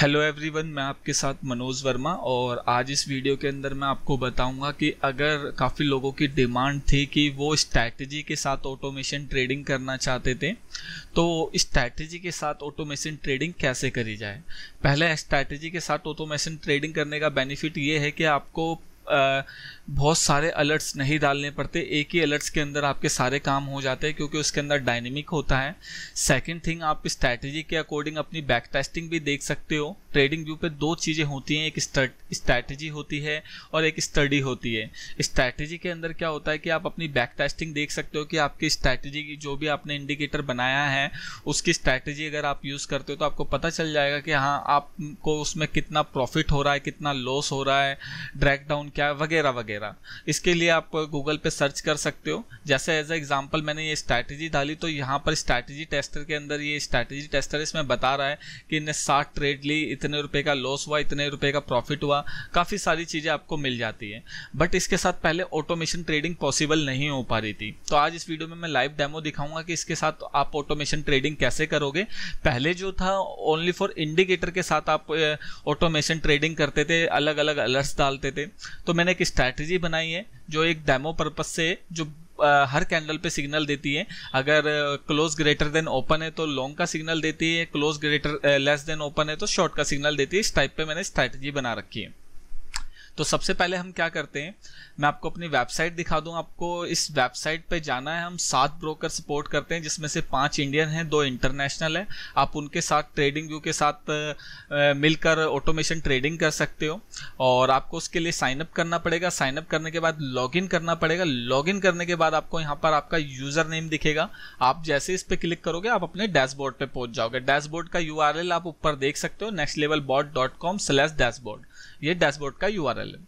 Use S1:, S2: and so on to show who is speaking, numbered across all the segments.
S1: Hello everyone मैं आपके साथ मनोज वर्मा और आज इस वीडियो के अंदर मैं आपको बताऊंगा कि अगर काफ़ी लोगों की डिमांड थी कि वो स्ट्रैटेजी के साथ ऑटोमेशन ट्रेडिंग करना चाहते थे तो स्ट्रैटेजी के साथ ऑटोमेशन ट्रेडिंग कैसे करी जाए पहले स्ट्रैटेजी के साथ ऑटोमेशन ट्रेडिंग करने का बेनिफिट ये है कि आपको बहुत सारे अलर्ट्स नहीं डालने पड़ते एक ही अलर्ट्स के अंदर आपके सारे काम हो जाते हैं क्योंकि उसके अंदर डायनेमिक होता है सेकंड थिंग आप स्ट्रैटेजी के अकॉर्डिंग अपनी बैक टेस्टिंग भी देख सकते हो ट्रेडिंग व्यू पे दो चीज़ें होती हैं एक स्ट्रैटेजी होती है और एक स्टडी होती है स्ट्रैटेजी के अंदर क्या होता है कि आप अपनी बैक टेस्टिंग देख सकते हो कि आपकी स्ट्रैटेजी की जो भी आपने इंडिकेटर बनाया है उसकी स्ट्रैटेजी अगर आप यूज़ करते हो तो आपको पता चल जाएगा कि हाँ आपको उसमें कितना प्रॉफिट हो रहा है कितना लॉस हो रहा है ड्रैक डाउन क्या है वगैरह वगैरह इसके लिए आप गूगल पे सर्च कर सकते हो जैसे एज ए एग्जाम्पल मैंने ये स्ट्रैटेजी डाली तो यहाँ पर स्ट्रैटेजी टेस्टर के अंदर ये स्ट्रैटेजी टेस्टर इसमें बता रहा है कि इन्हें साठ ट्रेड ली इतने रुपए का लॉस हुआ इतने रुपए का प्रॉफिट हुआ काफ़ी सारी चीज़ें आपको मिल जाती है बट इसके साथ पहले ऑटोमेशन ट्रेडिंग पॉसिबल नहीं हो पा रही थी तो आज इस वीडियो में मैं लाइव डेमो दिखाऊंगा कि इसके साथ आप ऑटोमेशन ट्रेडिंग कैसे करोगे पहले जो था ओनली फॉर इंडिकेटर के साथ आप ऑटोमेशन ट्रेडिंग करते थे अलग अलग अलर्ट्स डालते थे तो मैंने एक स्ट्रैटेजी बनाई है जो एक डेमो पर्पज से जो हर कैंडल पे सिग्नल देती है अगर क्लोज ग्रेटर देन ओपन है तो लॉन्ग का सिग्नल देती है close greater less than open है तो शॉर्ट का सिग्नल देती है इस टाइप पे मैंने स्ट्रैटेजी बना रखी है तो सबसे पहले हम क्या करते हैं मैं आपको अपनी वेबसाइट दिखा दूं आपको इस वेबसाइट पे जाना है हम सात ब्रोकर सपोर्ट करते हैं जिसमें से पांच इंडियन हैं दो इंटरनेशनल हैं आप उनके साथ ट्रेडिंग व्यू के साथ मिलकर ऑटोमेशन ट्रेडिंग कर सकते हो और आपको उसके लिए साइनअप करना पड़ेगा साइनअप करने के बाद लॉग करना पड़ेगा लॉग करने के बाद आपको यहाँ पर आपका यूज़र नेम दिखेगा आप जैसे इस पर क्लिक करोगे आप अपने डैशबोर्ड पर पहुंच जाओगे डैशबोर्ड का यू आप ऊपर देख सकते हो next level bot dot com slash dashboard ये डैशबोर्ड का यू पहले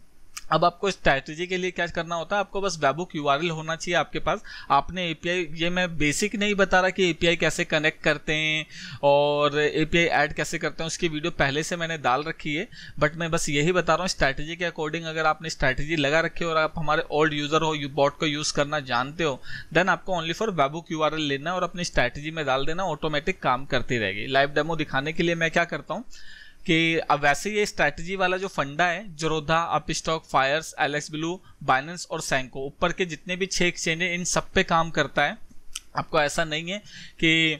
S1: अब आपको स्ट्रैटेजी के लिए क्या करना होता है आपको बस वेबुक यू होना चाहिए आपके पास आपने एपीआई ये मैं बेसिक नहीं बता रहा कि एपीआई कैसे कनेक्ट करते हैं और एपीआई ऐड कैसे करते हैं उसकी वीडियो पहले से मैंने डाल रखी है बट मैं बस यही बता रहा हूँ स्ट्रैटेजी के अकॉर्डिंग अगर आपने स्ट्रैटेजी लगा रखी है और आप हमारे ओल्ड यूज़र हो यू बॉट को यूज़ करना जानते हो देन आपको ओनली फॉर वेबुक यू लेना और अपनी स्ट्रैटेजी में डाल देना ऑटोमेटिक काम करती रहेगी लाइव डेमो दिखाने के लिए मैं क्या करता हूँ कि अब वैसे ये स्ट्रैटेजी वाला जो फंडा है Zerodha Upstox Fyers Alice Blue Binance और सैंको ऊपर के जितने भी छः एक्सचेंज इन सब पे काम करता है आपको ऐसा नहीं है कि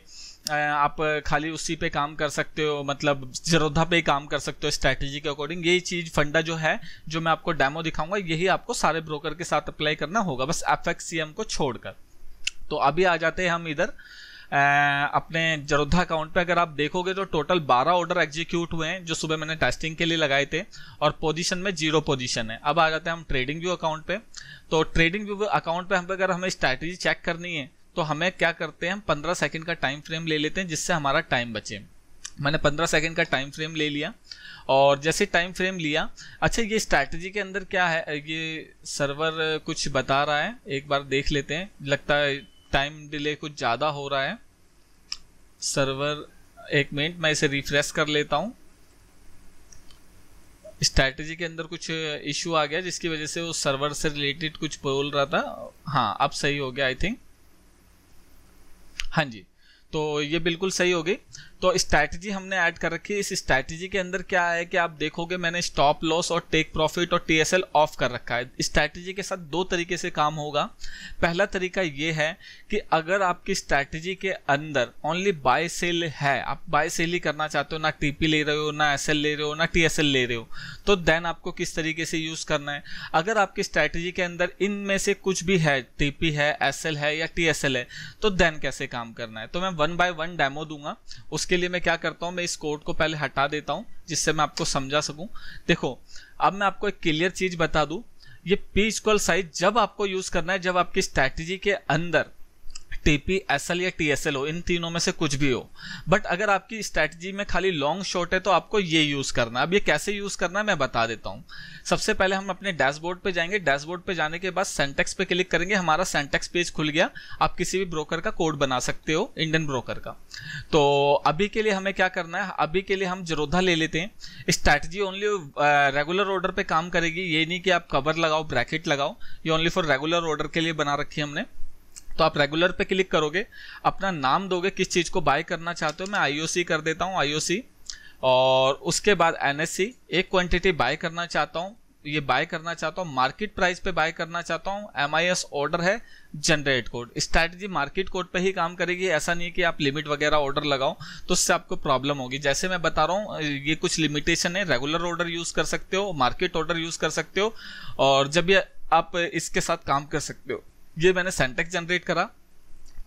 S1: आप खाली उसी पे काम कर सकते हो मतलब जरोधा पे काम कर सकते हो स्ट्रैटेजी के अकॉर्डिंग यही चीज़ फंडा जो है जो मैं आपको डेमो दिखाऊंगा यही आपको सारे ब्रोकर के साथ अप्लाई करना होगा बस एफ को छोड़कर तो अभी आ जाते हैं हम इधर अपने जरोधा अकाउंट पे अगर आप देखोगे तो टोटल 12 ऑर्डर एग्जीक्यूट हुए हैं जो सुबह मैंने टेस्टिंग के लिए लगाए थे और पोजीशन में जीरो पोजीशन है अब आ जाते हैं हम ट्रेडिंग व्यू अकाउंट पे तो ट्रेडिंग व्यू अकाउंट पे हम अगर हमें स्ट्रैटेजी चेक करनी है तो हमें क्या करते हैं हम पंद्रह सेकेंड का टाइम फ्रेम ले लेते हैं जिससे हमारा टाइम बचे मैंने पंद्रह सेकेंड का टाइम फ्रेम ले लिया और जैसे टाइम फ्रेम लिया अच्छा ये स्ट्रैटेजी के अंदर क्या है ये सर्वर कुछ बता रहा है एक बार देख लेते हैं लगता है टाइम डिले कुछ ज़्यादा हो रहा है सर्वर एक मिनट मैं इसे रिफ्रेश कर लेता हूँ स्ट्रैटेजी के अंदर कुछ इशू आ गया जिसकी वजह से वो सर्वर से रिलेटेड कुछ बोल रहा था हाँ अब सही हो गया आई थिंक हाँ जी तो ये बिल्कुल सही हो गई तो स्ट्रैटेजी हमने ऐड कर रखी है इस स्ट्रैटेजी के अंदर क्या है कि आप देखोगे मैंने स्टॉप लॉस और टेक प्रॉफिट और टीएसएल ऑफ कर रखा है स्ट्रैटेजी के साथ दो तरीके से काम होगा पहला तरीका ये है कि अगर आपकी स्ट्रैटेजी के अंदर ओनली बाय सेल है आप बाय सेल ही करना चाहते हो ना टीपी ले रहे हो ना एस ले रहे हो ना टी ले रहे हो तो देन आपको किस तरीके से यूज़ करना है अगर आपकी स्ट्रैटेजी के अंदर इनमें से कुछ भी है टीपी है एस है या टी है तो देन कैसे काम करना है तो मैं वन बाय वन डेमो दूंगा उस इसके लिए मैं क्या करता हूँ मैं इस कोड को पहले हटा देता हूँ जिससे मैं आपको समझा सकूँ देखो अब मैं आपको एक क्लियर चीज़ बता दूँ ये पी इक्वल साइज जब आपको यूज़ करना है जब आपकी स्ट्रैटेजी के अंदर टीपी एसएल या टीएसएल हो इन तीनों में से कुछ भी हो बट अगर आपकी स्ट्रैटेजी में खाली लॉन्ग शॉर्ट है तो आपको ये यूज़ करना है अब ये कैसे यूज़ करना है मैं बता देता हूँ सबसे पहले हम अपने डैशबोर्ड पे जाएंगे डैशबोर्ड पे जाने के बाद सेंटेक्स पे क्लिक करेंगे हमारा सेंटेक्स पेज खुल गया आप किसी भी ब्रोकर का कोड बना सकते हो इंडियन ब्रोकर का तो अभी के लिए हमें क्या करना है अभी के लिए हम जरोधा ले लेते हैं स्ट्रैटेजी ओनली रेगुलर ऑर्डर पे काम करेगी ये नहीं कि आप कवर लगाओ ब्रैकेट लगाओ ये ओनली फॉर रेगुलर ऑर्डर के लिए बना रखी है हमने तो आप रेगुलर पे क्लिक करोगे अपना नाम दोगे किस चीज़ को बाय करना चाहते हो मैं आईओसी कर देता हूँ आईओसी और उसके बाद एनएससी एक क्वांटिटी बाय करना चाहता हूँ ये बाय करना चाहता हूँ मार्केट प्राइस पे बाय करना चाहता हूँ एम ऑर्डर है generate code strategy market code पे ही काम करेगी ऐसा नहीं कि आप लिमिट वगैरह ऑर्डर लगाओ तो उससे आपको प्रॉब्लम होगी जैसे मैं बता रहा हूँ ये कुछ लिमिटेशन है रेगुलर ऑर्डर यूज़ कर सकते हो मार्केट ऑर्डर यूज़ कर सकते हो और जब ये आप इसके साथ काम कर सकते हो ये मैंने सेंटेक्स जनरेट करा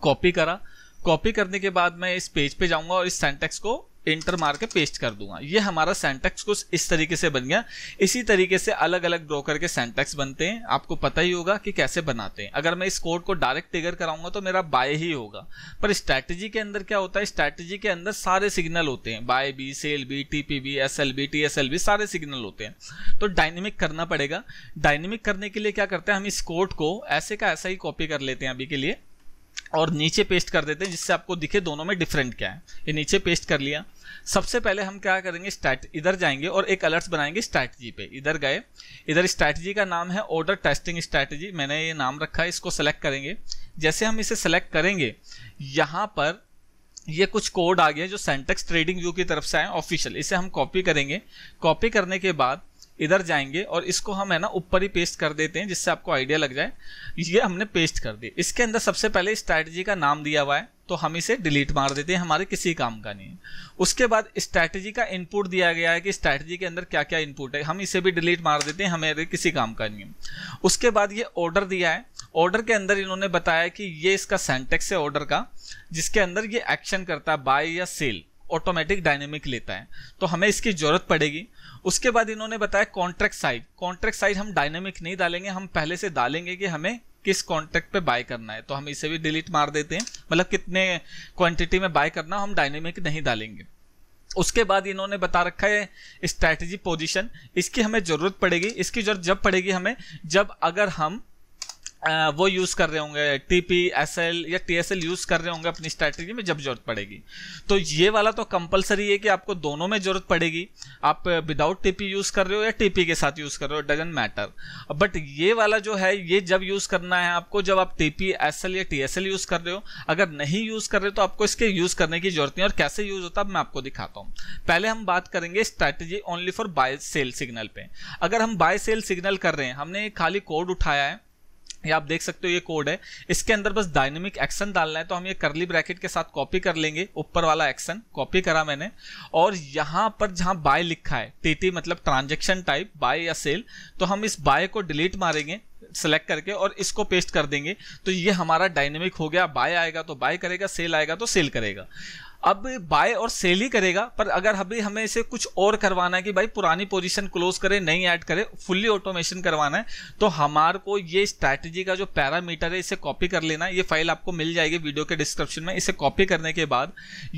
S1: कॉपी करा कॉपी करने के बाद मैं इस पेज पे जाऊंगा और इस सेंटेक्स को इंटर मार के पेस्ट कर दूंगा ये हमारा सेंटेक्स कुछ इस तरीके से बन गया इसी तरीके से अलग अलग ब्रोकर के सेंटेक्स बनते हैं आपको पता ही होगा कि कैसे बनाते हैं अगर मैं इस कोड को डायरेक्ट टिगर कराऊंगा तो मेरा बाय ही होगा पर स्ट्रैटेजी के अंदर क्या होता है स्ट्रैटेजी के अंदर सारे सिग्नल होते हैं buy B sell B T P B S L B T S L B सारे सिग्नल होते हैं तो डायनेमिक करना पड़ेगा डायनेमिक करने के लिए क्या करते हैं हम इस कोड को ऐसे का ऐसा ही कॉपी कर लेते हैं अभी के लिए और नीचे पेस्ट कर देते हैं जिससे आपको दिखे दोनों में डिफरेंट क्या है ये नीचे पेस्ट कर लिया सबसे पहले हम क्या करेंगे स्टैट इधर जाएंगे और एक अलर्ट्स बनाएंगे स्ट्रैटेजी पे इधर गए इधर स्ट्रैटेजी का नाम है ऑर्डर टेस्टिंग स्ट्रैटेजी मैंने ये नाम रखा है इसको सेलेक्ट करेंगे जैसे हम इसे सेलेक्ट करेंगे यहाँ पर ये कुछ कोड आ गया जो सेंटेक्स ट्रेडिंग व्यू की तरफ से आए ऑफिशियल इसे हम कॉपी करेंगे कॉपी करने के बाद इधर जाएंगे और इसको हम है ना ऊपर ही पेस्ट कर देते हैं जिससे आपको आइडिया लग जाए ये हमने पेस्ट कर दिया इसके अंदर सबसे पहले स्ट्रैटेजी का नाम दिया हुआ है तो हम इसे डिलीट मार देते हैं हमारे किसी काम का नहीं है उसके बाद स्ट्रैटेजी का इनपुट दिया गया है कि स्ट्रैटेजी के अंदर क्या क्या इनपुट है हम इसे भी डिलीट मार देते हैं हमारे किसी काम का नहीं है उसके बाद ये ऑर्डर दिया है ऑर्डर के अंदर इन्होंने बताया कि ये इसका सेंटेक्स है ऑर्डर का जिसके अंदर ये एक्शन करता है बाय या सेल ऑटोमेटिक डायनेमिक लेता है तो हमें इसकी ज़रूरत पड़ेगी उसके बाद इन्होंने बताया कॉन्ट्रैक्ट साइज कॉन्ट्रैक्ट साइज हम डायनेमिक नहीं डालेंगे हम पहले से डालेंगे कि हमें किस कॉन्ट्रैक्ट पे बाय करना है तो हम इसे भी डिलीट मार देते हैं मतलब कितने क्वांटिटी में बाय करना हम डायनेमिक नहीं डालेंगे उसके बाद इन्होंने बता रखा है स्ट्रैटेजी पोजीशन इसकी हमें ज़रूरत पड़ेगी इसकी जरूरत जब पड़ेगी हमें जब अगर हम वो यूज़ कर रहे होंगे टीपी एस या टी एस एल यूज़ कर रहे होंगे अपनी स्ट्रैटेजी में जब ज़रूरत पड़ेगी तो ये वाला तो कंपलसरी है कि आपको दोनों में ज़रूरत पड़ेगी आप विदाउट टीपी यूज़ कर रहे हो या टीपी के साथ यूज़ कर रहे हो डजेंट मैटर बट ये वाला जो है ये जब यूज़ करना है आपको जब आप टीपी एस या टी एस एल यूज़ कर रहे हो अगर नहीं यूज़ कर रहे हो तो आपको इसके यूज़ करने की ज़रूरत नहीं और कैसे यूज़ होता है मैं आपको दिखाता हूँ पहले हम बात करेंगे strategy only for buy sell signal पे अगर हम बाय सेल सिग्नल कर रहे हैं हमने खाली कोड उठाया है ये आप देख सकते हो ये कोड है इसके अंदर बस डायनेमिक एक्शन डालना है तो हम ये करली ब्रैकेट के साथ कॉपी कर लेंगे ऊपर वाला एक्शन कॉपी करा मैंने और यहाँ पर जहाँ बाय लिखा है टीटी मतलब ट्रांजेक्शन टाइप बाय या सेल तो हम इस बाय को डिलीट मारेंगे सेलेक्ट करके और इसको पेस्ट कर देंगे तो ये हमारा डायनेमिक हो गया बाय आएगा तो बाय करेगा सेल आएगा तो सेल करेगा अब बाय और सेल ही करेगा पर अगर अभी हमें इसे कुछ और करवाना है कि भाई पुरानी पोजीशन क्लोज करे नहीं ऐड करे फुल्ली ऑटोमेशन करवाना है तो हमार को ये स्ट्रैटेजी का जो पैरामीटर है इसे कॉपी कर लेना ये फाइल आपको मिल जाएगी वीडियो के डिस्क्रिप्शन में इसे कॉपी करने के बाद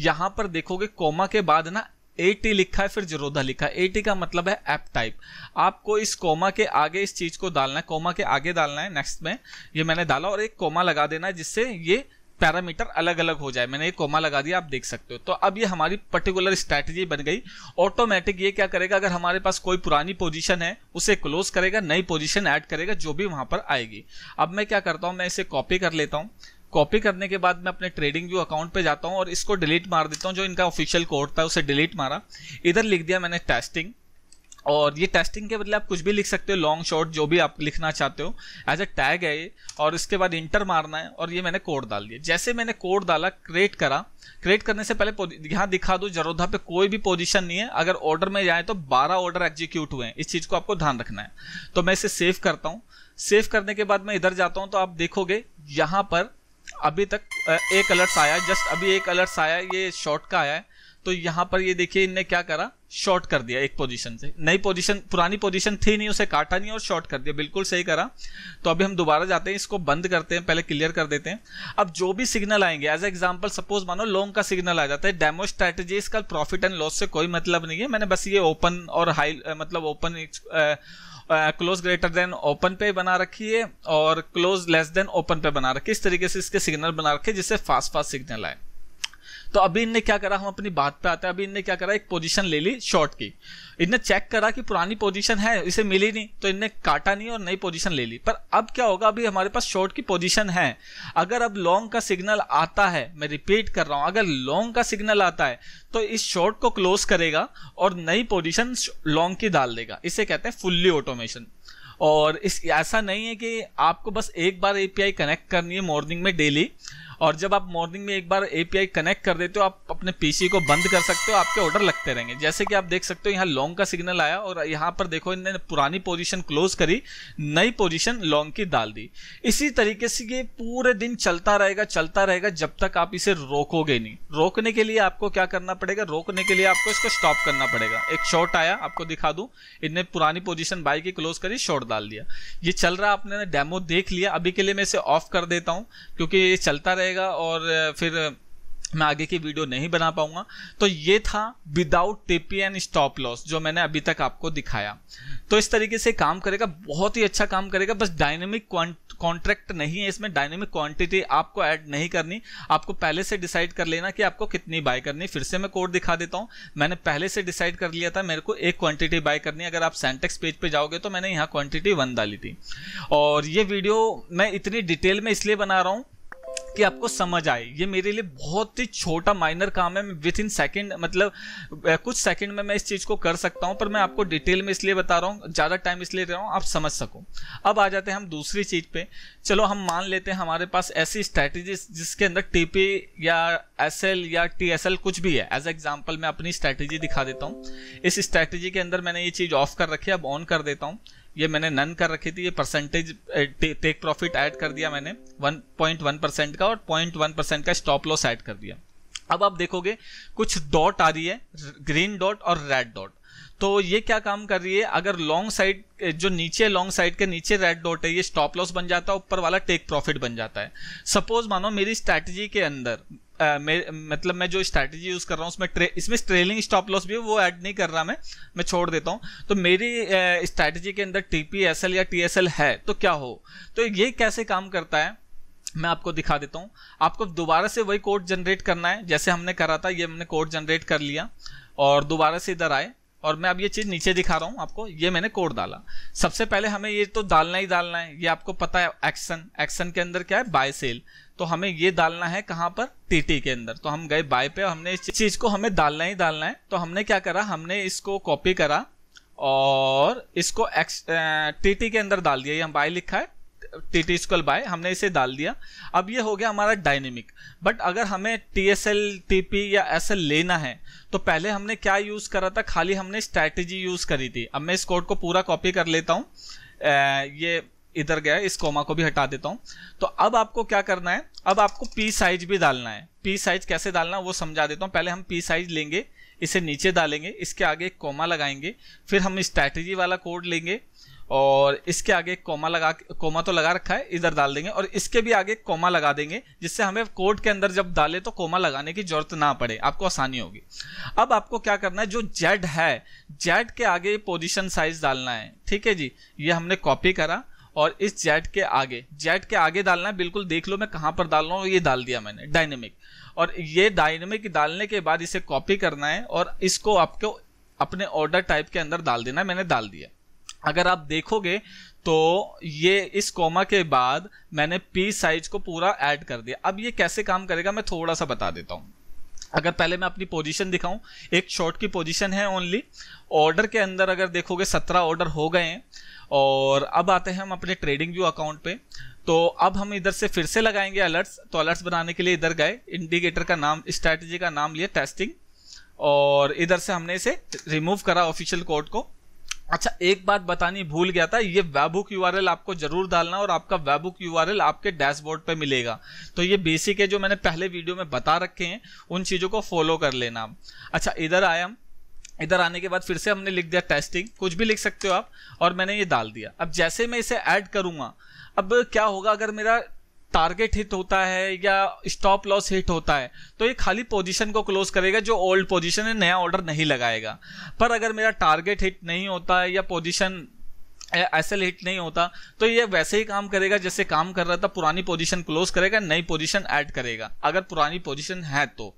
S1: यहाँ पर देखोगे कोमा के बाद ना ए लिखा है फिर जरोधा लिखा है ए का मतलब है ऐप टाइप आपको इस कोमा के आगे इस चीज को डालना है कोमा के आगे डालना है नेक्स्ट में ये मैंने डाला और एक कोमा लगा देना है जिससे ये पैरामीटर अलग अलग हो जाए मैंने एक कोमा लगा दिया आप देख सकते हो तो अब ये हमारी पर्टिकुलर स्ट्रैटेजी बन गई ऑटोमेटिक ये क्या करेगा अगर हमारे पास कोई पुरानी पोजीशन है उसे क्लोज करेगा नई पोजीशन ऐड करेगा जो भी वहां पर आएगी अब मैं क्या करता हूँ मैं इसे कॉपी कर लेता हूँ कॉपी करने के बाद मैं अपने ट्रेडिंग व्यू अकाउंट पे जाता हूँ और इसको डिलीट मार देता हूँ जो इनका ऑफिशियल कोड था उसे डिलीट मारा इधर लिख दिया मैंने टेस्टिंग और ये टेस्टिंग के बदले आप कुछ भी लिख सकते हो लॉन्ग शॉर्ट जो भी आप लिखना चाहते हो एज अ टैग है ये और इसके बाद इंटर मारना है और ये मैंने कोड डाल दिया जैसे मैंने कोड डाला क्रिएट करा क्रिएट करने से पहले यहाँ दिखा दो जरोधा पे कोई भी पोजीशन नहीं है अगर ऑर्डर में जाए तो 12 ऑर्डर एग्जीक्यूट हुए हैं इस चीज़ को आपको ध्यान रखना है तो मैं इसे सेव करता हूँ सेव करने के बाद मैं इधर जाता हूँ तो आप देखोगे यहाँ पर अभी तक एक अलर्ट्स आया जस्ट अभी एक अलर्ट्स आया ये शॉर्ट का आया है तो यहां पर ये देखिए इनने क्या करा शॉर्ट कर दिया एक पोजीशन से नई पोजीशन पुरानी पोजीशन थी नहीं उसे काटा नहीं और शॉर्ट कर दिया बिल्कुल सही करा तो अभी हम दोबारा जाते हैं इसको बंद करते हैं पहले क्लियर कर देते हैं अब जो भी सिग्नल आएंगे एज एग्जांपल सपोज मानो लॉन्ग का सिग्नल आ जाता है डेमो स्ट्रैटेजी इसका प्रॉफिट एंड लॉस से कोई मतलब नहीं है मैंने बस ये ओपन और हाई मतलब open close greater than open पे बना रखी है और क्लोज लेस देन ओपन पे बना रखी है इस तरीके से इसके सिग्नल बना रखे जिससे फास्ट फास्ट सिग्नल आए तो अभी इनने क्या करा हम अपनी बात पे आते हैं अभी इनने क्या करा एक पोजीशन ले ली शॉर्ट की इनने चेक करा कि पुरानी पोजीशन है इसे मिली नहीं तो इनने काटा नहीं और नई पोजीशन ले ली पर अब क्या होगा अभी हमारे पास शॉर्ट की पोजीशन है अगर अब लॉन्ग का सिग्नल आता है मैं रिपीट कर रहा हूं अगर लॉन्ग का सिग्नल आता है तो इस शॉर्ट को क्लोज करेगा और नई पोजिशन लॉन्ग की डाल देगा इसे कहते हैं फुल्ली ऑटोमेशन और इस ऐसा नहीं है कि आपको बस एक बार एपीआई कनेक्ट करनी है मॉर्निंग में डेली और जब आप मॉर्निंग में एक बार एपीआई कनेक्ट कर देते हो आप अपने पीसी को बंद कर सकते हो आपके ऑर्डर लगते रहेंगे जैसे कि आप देख सकते हो यहाँ लॉन्ग का सिग्नल आया और यहाँ पर देखो इन्होंने पुरानी पोजिशन क्लोज करी नई पोजिशन लॉन्ग की डाल दी इसी तरीके से ये पूरे दिन चलता रहेगा चलता रहेगा जब तक आप इसे रोकोगे नहीं रोकने के लिए आपको क्या करना पड़ेगा रोकने के लिए आपको इसको स्टॉप करना पड़ेगा एक शॉर्ट आया आपको दिखा दूं इनने पुरानी पोजीशन बाई की क्लोज करी शॉर्ट डाल दिया ये चल रहा आपने डेमो देख लिया अभी के लिए मैं इसे ऑफ कर देता हूँ क्योंकि ये चलता रहेगा रहेगा और फिर मैं आगे की वीडियो नहीं बना पाऊंगा तो ये था without TP and stop loss जो मैंने अभी तक आपको दिखाया तो इस तरीके से काम करेगा बहुत ही अच्छा काम करेगा बस डायनेमिक कॉन्ट्रैक्ट नहीं है इसमें डायनेमिक क्वांटिटी आपको ऐड नहीं करनी आपको पहले से डिसाइड कर लेना कि आपको कितनी बाय करनी फिर से मैं कोड दिखा देता हूँ मैंने पहले से डिसाइड कर लिया था मेरे को एक क्वांटिटी बाय करनी अगर आप सेंटेक्स पेज पर जाओगे तो मैंने यहाँ क्वांटिटी वन डाली थी और ये वीडियो मैं इतनी डिटेल में इसलिए बना रहा हूँ कि आपको समझ आए ये मेरे लिए बहुत ही छोटा माइनर काम है विथ इन सेकेंड मतलब कुछ सेकेंड में मैं इस चीज़ को कर सकता हूँ पर मैं आपको डिटेल में इसलिए बता रहा हूँ ज़्यादा टाइम इसलिए दे रहा हूँ आप समझ सको अब आ जाते हैं हम दूसरी चीज़ पे चलो हम मान लेते हैं हमारे पास ऐसी स्ट्रैटेजी जिसके अंदर टीपी या एस या टी कुछ भी है एज एग्जाम्पल मैं अपनी स्ट्रैटेजी दिखा देता हूँ इस स्ट्रैटेजी के अंदर मैंने ये चीज़ ऑफ कर रखी है अब ऑन कर देता हूँ ये मैंने नन कर रखी थी ये परसेंटेज टेक प्रॉफिट ऐड कर दिया मैंने 1.1 परसेंट का और 0.1 परसेंट का स्टॉप लॉस ऐड कर दिया अब आप देखोगे कुछ डॉट आ रही है ग्रीन डॉट और रेड डॉट तो ये क्या काम कर रही है अगर लॉन्ग साइड जो नीचे लॉन्ग साइड के नीचे रेड डॉट है ये स्टॉप लॉस बन जाता है ऊपर वाला टेक प्रॉफिट बन जाता है सपोज मानो मेरी स्ट्रैटेजी के अंदर मतलब मैं जो स्ट्रैटेजी यूज़ कर रहा हूँ उसमें ट्रे, इसमें ट्रेलिंग स्टॉप लॉस भी है वो ऐड नहीं कर रहा मैं मैं छोड़ देता हूँ तो मेरी स्ट्रैटेजी के अंदर टी या टी है तो क्या हो तो ये कैसे काम करता है मैं आपको दिखा देता हूँ आपको दोबारा से वही कोड जनरेट करना है जैसे हमने करा था ये हमने कोड जनरेट कर लिया और दोबारा से इधर आए और मैं अब ये चीज़ नीचे दिखा रहा हूँ आपको ये मैंने कोड डाला सबसे पहले हमें ये तो डालना ही डालना है ये आपको पता है एक्शन एक्शन के अंदर क्या है बाय सेल तो हमें ये डालना है कहाँ पर टीटी के अंदर तो हम गए बाय पे और हमने इस चीज को हमें डालना ही डालना है तो हमने क्या करा हमने इसको कॉपी करा और इसको एक्स टीटी के अंदर डाल दिया ये हम बाय लिखा है टीटी स्कल बाय हमने इसे डाल दिया अब ये हो गया हमारा डायनेमिक बट अगर हमें T S L T P या एस एल लेना है तो पहले हमने क्या यूज़ करा था खाली हमने स्ट्रैटेजी यूज़ करी थी अब मैं इस कोड को पूरा कॉपी कर लेता हूँ ये इधर गया इस कोमा को भी हटा देता हूँ तो अब आपको क्या करना है अब आपको पी साइज भी डालना है पी साइज कैसे डालना है वो समझा देता हूँ पहले हम पी साइज लेंगे इसे नीचे डालेंगे इसके आगे एक कोमा लगाएंगे फिर हम स्ट्रैटेजी वाला कोड लेंगे और इसके आगे एक कोमा लगा कोमा तो लगा रखा है इधर डाल देंगे और इसके भी आगे कोमा लगा देंगे जिससे हमें कोड के अंदर जब डाले तो कोमा लगाने की जरूरत ना पड़े आपको आसानी होगी अब आपको क्या करना है जो जेड है जेड के आगे पोजिशन साइज डालना है ठीक है जी ये हमने कॉपी करा और इस जेट के आगे जेट के आगे डालना है बिल्कुल देख लो मैं कहां पर डाल रहा हूँ ये डाल दिया मैंने डायनेमिक और ये डायनेमिक डालने के बाद इसे कॉपी करना है और इसको आपको अपने ऑर्डर टाइप के अंदर डाल देना है मैंने डाल दिया अगर आप देखोगे तो ये इस कोमा के बाद मैंने पी साइज को पूरा ऐड कर दिया अब ये कैसे काम करेगा मैं थोड़ा सा बता देता हूँ अगर पहले मैं अपनी पोजीशन दिखाऊं एक शॉर्ट की पोजीशन है ओनली ऑर्डर के अंदर अगर देखोगे सत्रह ऑर्डर हो गए हैं और अब आते हैं हम अपने ट्रेडिंग व्यू अकाउंट पे तो अब हम इधर से फिर से लगाएंगे अलर्ट्स तो अलर्ट्स बनाने के लिए इधर गए इंडिकेटर का नाम स्ट्रैटेजी का नाम लिया टेस्टिंग और इधर से हमने इसे रिमूव करा ऑफिशियल कोड को अच्छा एक बात बतानी भूल गया था ये वेबुक यू आपको जरूर डालना और आपका वेबुक यू आपके डैशबोर्ड पे मिलेगा तो ये बेसिक है जो मैंने पहले वीडियो में बता रखे हैं उन चीज़ों को फॉलो कर लेना अच्छा इधर आए हम इधर आने के बाद फिर से हमने लिख दिया टेस्टिंग कुछ भी लिख सकते हो आप और मैंने ये डाल दिया अब जैसे मैं इसे ऐड करूंगा अब क्या होगा अगर मेरा टारगेट हिट होता है या स्टॉप लॉस हिट होता है तो ये खाली पोजीशन को क्लोज करेगा जो ओल्ड पोजीशन है नया ऑर्डर नहीं लगाएगा पर अगर मेरा टारगेट हिट नहीं होता है या पोजीशन ऐसे हिट नहीं होता तो ये वैसे ही काम करेगा जैसे काम कर रहा था पुरानी पोजीशन क्लोज करेगा नई पोजीशन ऐड करेगा अगर पुरानी पोजीशन है तो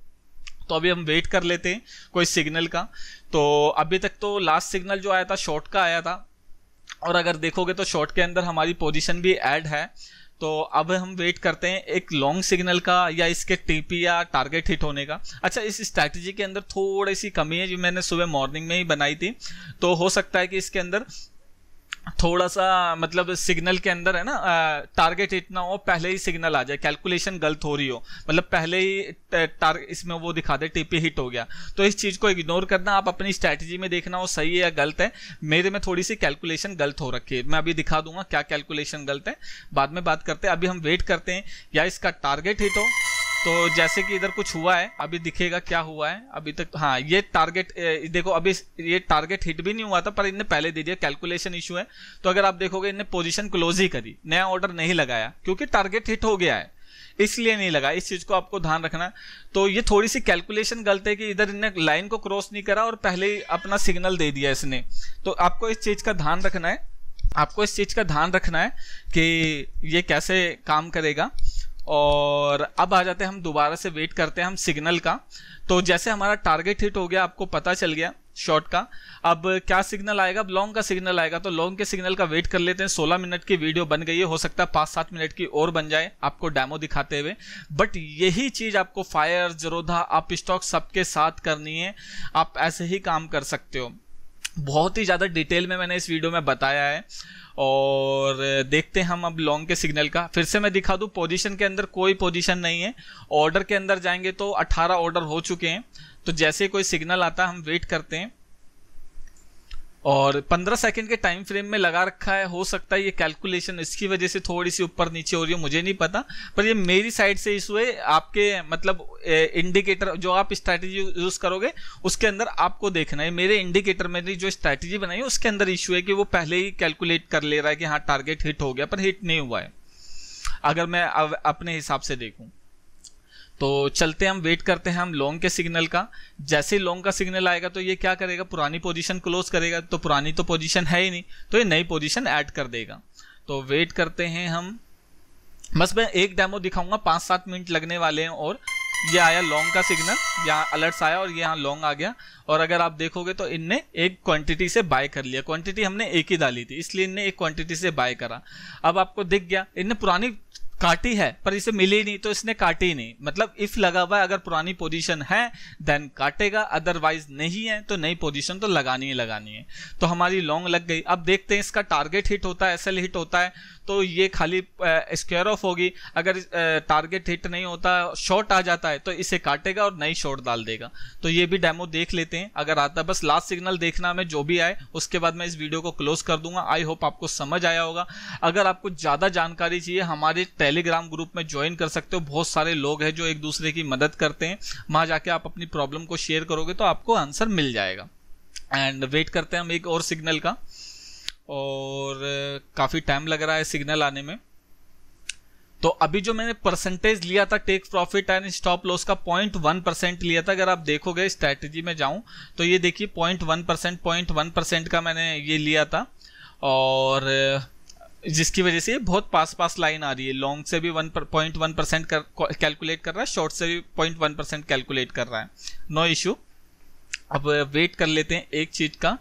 S1: तो अभी हम वेट कर लेते हैं कोई सिग्नल का तो अभी तक तो लास्ट सिग्नल जो आया था शॉर्ट का आया था और अगर देखोगे तो शॉर्ट के अंदर हमारी पोजीशन भी ऐड है तो अब हम वेट करते हैं एक लॉन्ग सिग्नल का या इसके टीपी या टारगेट हिट होने का अच्छा इस स्ट्रैटेजी के अंदर थोड़ी सी कमी है जो मैंने सुबह मॉर्निंग में ही बनाई थी तो हो सकता है कि इसके अंदर थोड़ा सा मतलब सिग्नल के अंदर है ना टारगेट इतना हो पहले ही सिग्नल आ जाए कैलकुलेशन गलत हो रही हो मतलब पहले ही टारगेट इसमें वो दिखा दे टीपी हिट हो गया तो इस चीज़ को इग्नोर करना आप अपनी स्ट्रैटेजी में देखना वो सही है या गलत है मेरे में थोड़ी सी कैलकुलेशन गलत हो रखी है मैं अभी दिखा दूंगा क्या कैलकुलेशन गलत है बाद में बात करते हैं अभी हम वेट करते हैं या इसका टारगेट हिट हो तो जैसे कि इधर कुछ हुआ है अभी दिखेगा क्या हुआ है अभी तक हाँ ये टारगेट देखो अभी ये टारगेट हिट भी नहीं हुआ था पर इनने पहले दे दिया कैलकुलेशन इशू है तो अगर आप देखोगे इनने पोजीशन क्लोज ही करी नया ऑर्डर नहीं लगाया क्योंकि टारगेट हिट हो गया है इसलिए नहीं लगा इस चीज़ को आपको ध्यान रखना तो ये थोड़ी सी कैलकुलेशन गलत है कि इधर इनने लाइन को क्रॉस नहीं करा और पहले ही अपना सिग्नल दे दिया इसने तो आपको इस चीज़ का ध्यान रखना है आपको इस चीज़ का ध्यान रखना है कि ये कैसे काम करेगा और अब आ जाते हैं हम दोबारा से वेट करते हैं हम सिग्नल का तो जैसे हमारा टारगेट हिट हो गया आपको पता चल गया शॉर्ट का अब क्या सिग्नल आएगा अब लॉन्ग का सिग्नल आएगा तो लॉन्ग के सिग्नल का वेट कर लेते हैं 16 मिनट की वीडियो बन गई है हो सकता है पाँच सात मिनट की और बन जाए आपको डैमो दिखाते हुए बट यही चीज़ आपको फायर जरोधा आप स्टॉक सबके साथ करनी है आप ऐसे ही काम कर सकते हो बहुत ही ज़्यादा डिटेल में मैंने इस वीडियो में बताया है और देखते हैं हम अब लॉन्ग के सिग्नल का फिर से मैं दिखा दूँ पोजीशन के अंदर कोई पोजीशन नहीं है ऑर्डर के अंदर जाएंगे तो 18 ऑर्डर हो चुके हैं तो जैसे कोई सिग्नल आता है हम वेट करते हैं और 15 सेकंड के टाइम फ्रेम में लगा रखा है हो सकता है ये कैलकुलेशन इसकी वजह से थोड़ी सी ऊपर नीचे हो रही है मुझे नहीं पता पर ये मेरी साइड से इशू है आपके मतलब इंडिकेटर जो आप स्ट्रैटेजी यूज करोगे उसके अंदर आपको देखना है मेरे इंडिकेटर में जो स्ट्रैटेजी बनाई है उसके अंदर इशू है कि वो पहले ही कैलकुलेट कर ले रहा है कि हाँ टारगेट हिट हो गया पर हिट नहीं हुआ है अगर मैं अपने हिसाब से देखूँ तो चलते हम वेट करते हैं हम लॉन्ग के सिग्नल का जैसे ही लॉन्ग का सिग्नल आएगा तो ये क्या करेगा पुरानी पोजीशन क्लोज करेगा तो पुरानी तो पोजीशन है ही नहीं तो ये नई पोजीशन ऐड कर देगा तो वेट करते हैं हम बस मैं एक डेमो दिखाऊंगा पाँच सात मिनट लगने वाले हैं और ये आया लॉन्ग का सिग्नल यहाँ अलर्ट्स आया और ये यहाँ लॉन्ग आ गया और अगर आप देखोगे तो इनने एक क्वांटिटी से बाय कर लिया क्वांटिटी हमने एक ही डाली थी इसलिए इनने एक क्वांटिटी से बाय करा अब आपको दिख गया इनने पुरानी काटी है पर इसे मिली नहीं तो इसने काटी नहीं मतलब इफ लगा हुआ है अगर पुरानी पोजीशन है देन काटेगा अदरवाइज नहीं है तो नई पोजीशन तो लगानी ही लगानी है तो हमारी लॉन्ग लग गई अब देखते हैं इसका टारगेट हिट होता है एसएल हिट होता है तो ये खाली स्क्वेयर ऑफ होगी अगर टारगेट हिट नहीं होता शॉर्ट आ जाता है तो इसे काटेगा और नई शॉर्ट डाल देगा तो ये भी डेमो देख लेते हैं अगर आता है बस लास्ट सिग्नल देखना हमें जो भी आए उसके बाद मैं इस वीडियो को क्लोज कर दूंगा आई होप आपको समझ आया होगा अगर आपको ज़्यादा जानकारी चाहिए हमारे टेलीग्राम ग्रुप में ज्वाइन कर सकते हो बहुत सारे लोग हैं जो एक दूसरे की मदद करते हैं वहाँ जाके आप अपनी प्रॉब्लम को शेयर करोगे तो आपको आंसर मिल जाएगा एंड वेट करते हैं हम एक और सिग्नल का और काफ़ी टाइम लग रहा है सिग्नल आने में तो अभी जो मैंने परसेंटेज लिया था take profit and stop loss का पॉइंट वन परसेंट लिया था अगर आप देखोगे स्ट्रैटेजी में जाऊं तो ये देखिए point one percent point one percent का मैंने ये लिया था और जिसकी वजह से बहुत पास पास लाइन आ रही है लॉन्ग से भी one point one percent calculate कर रहा है शॉर्ट से भी पॉइंट वन परसेंट कैलकुलेट कर रहा है नो no इशू अब वेट uh, कर लेते हैं एक चीज का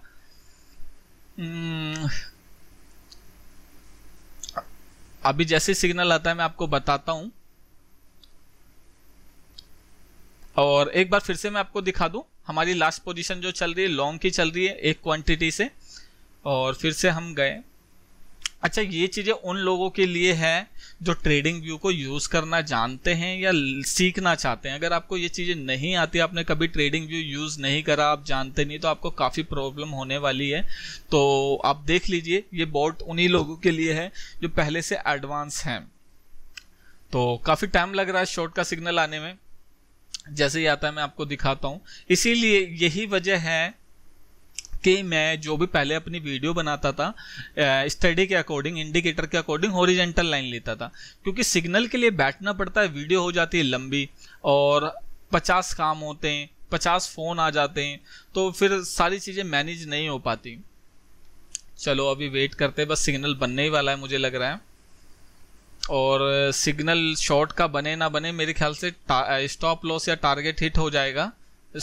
S1: hmm. अभी जैसे सिग्नल आता है मैं आपको बताता हूं और एक बार फिर से मैं आपको दिखा दूं हमारी लास्ट पोजीशन जो चल रही है लॉन्ग की चल रही है एक क्वांटिटी से और फिर से हम गए अच्छा ये चीज़ें उन लोगों के लिए है जो ट्रेडिंग व्यू को यूज़ करना जानते हैं या सीखना चाहते हैं अगर आपको ये चीज़ें नहीं आती आपने कभी ट्रेडिंग व्यू यूज़ नहीं करा आप जानते नहीं तो आपको काफ़ी प्रॉब्लम होने वाली है तो आप देख लीजिए ये बोर्ड उन्हीं लोगों के लिए है जो पहले से एडवांस हैं तो काफ़ी टाइम लग रहा है शॉर्ट का सिग्नल आने में जैसे ही आता है मैं आपको दिखाता हूँ इसीलिए यही वजह है कि मैं जो भी पहले अपनी वीडियो बनाता था स्टडी के अकॉर्डिंग इंडिकेटर के अकॉर्डिंग हॉरिजेंटल लाइन लेता था क्योंकि सिग्नल के लिए बैठना पड़ता है वीडियो हो जाती है लंबी और पचास काम होते हैं पचास फ़ोन आ जाते हैं तो फिर सारी चीज़ें मैनेज नहीं हो पाती चलो अभी वेट करते हैं बस सिग्नल बनने ही वाला है मुझे लग रहा है और सिग्नल शॉर्ट का बने ना बने मेरे ख्याल से स्टॉप लॉस या टारगेट हिट हो जाएगा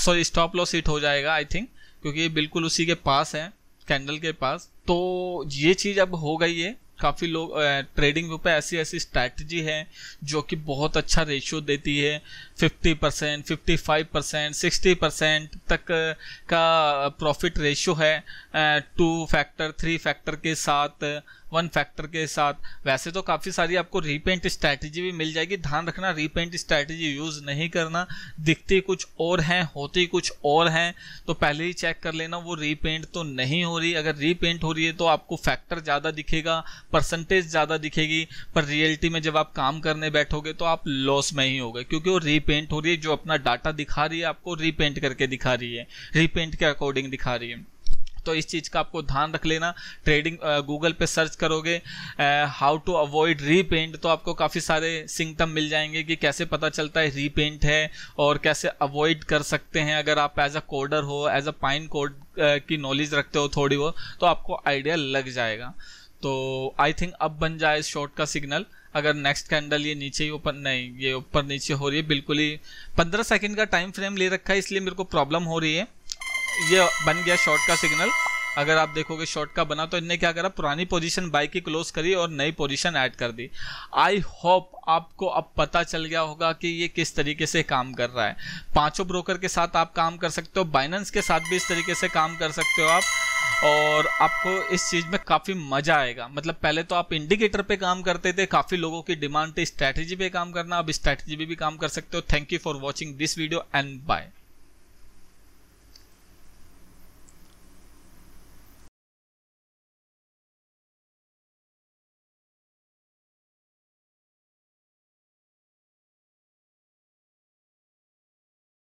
S1: सॉरी स्टॉप लॉस हिट हो जाएगा आई थिंक क्योंकि ये बिल्कुल उसी के पास है कैंडल के पास तो ये चीज़ अब हो गई है काफ़ी लोग ट्रेडिंग व्यू पे ऐसी ऐसी स्ट्रैटेजी है जो कि बहुत अच्छा रेशियो देती है 50 percent fifty five percent sixty percent तक का प्रॉफिट रेशियो है टू फैक्टर थ्री फैक्टर के साथ वन फैक्टर के साथ वैसे तो काफ़ी सारी आपको रीपेंट स्ट्रैटेजी भी मिल जाएगी ध्यान रखना रीपेंट स्ट्रैटेजी यूज़ नहीं करना दिखती कुछ और हैं होती कुछ और हैं तो पहले ही चेक कर लेना वो रीपेंट तो नहीं हो रही अगर रीपेंट हो रही है तो आपको फैक्टर ज़्यादा दिखेगा परसेंटेज ज़्यादा दिखेगी पर रियलिटी में जब आप काम करने बैठोगे तो आप लॉस में ही हो क्योंकि वो रीपेंट हो रही है जो अपना डाटा दिखा रही है आपको रीपेंट करके दिखा रही है रीपेंट के अकॉर्डिंग दिखा रही है तो इस चीज़ का आपको ध्यान रख लेना ट्रेडिंग गूगल पे सर्च करोगे हाउ टू अवॉइड रीपेंट तो आपको काफ़ी सारे सिंगटम मिल जाएंगे कि कैसे पता चलता है रीपेंट है और कैसे अवॉइड कर सकते हैं अगर आप एज अ कोडर हो एज अ पाइन कोड की नॉलेज रखते हो थोड़ी वो तो आपको आइडिया लग जाएगा तो आई थिंक अब बन जाए इस शॉर्ट का सिग्नल अगर नेक्स्ट कैंडल ये नीचे ही ऊपर नहीं ये ऊपर नीचे हो रही है बिल्कुल ही पंद्रह सेकंड का टाइम फ्रेम ले रखा है इसलिए मेरे को प्रॉब्लम हो रही है ये बन गया शॉर्ट का सिग्नल अगर आप देखोगे शॉर्ट का बना तो इनने क्या करा पुरानी पोजीशन बाई की क्लोज करी और नई पोजीशन ऐड कर दी आई होप आपको अब पता चल गया होगा कि ये किस तरीके से काम कर रहा है पांचों ब्रोकर के साथ आप काम कर सकते हो बाइनेंस के साथ भी इस तरीके से काम कर सकते हो आप और आपको इस चीज़ में काफ़ी मज़ा आएगा मतलब पहले तो आप इंडिकेटर पे काम करते थे काफ़ी लोगों की डिमांड थी स्ट्रैटेजी पे काम करना अब स्ट्रैटेजी पे भी काम कर सकते हो thank you for watching this video and bye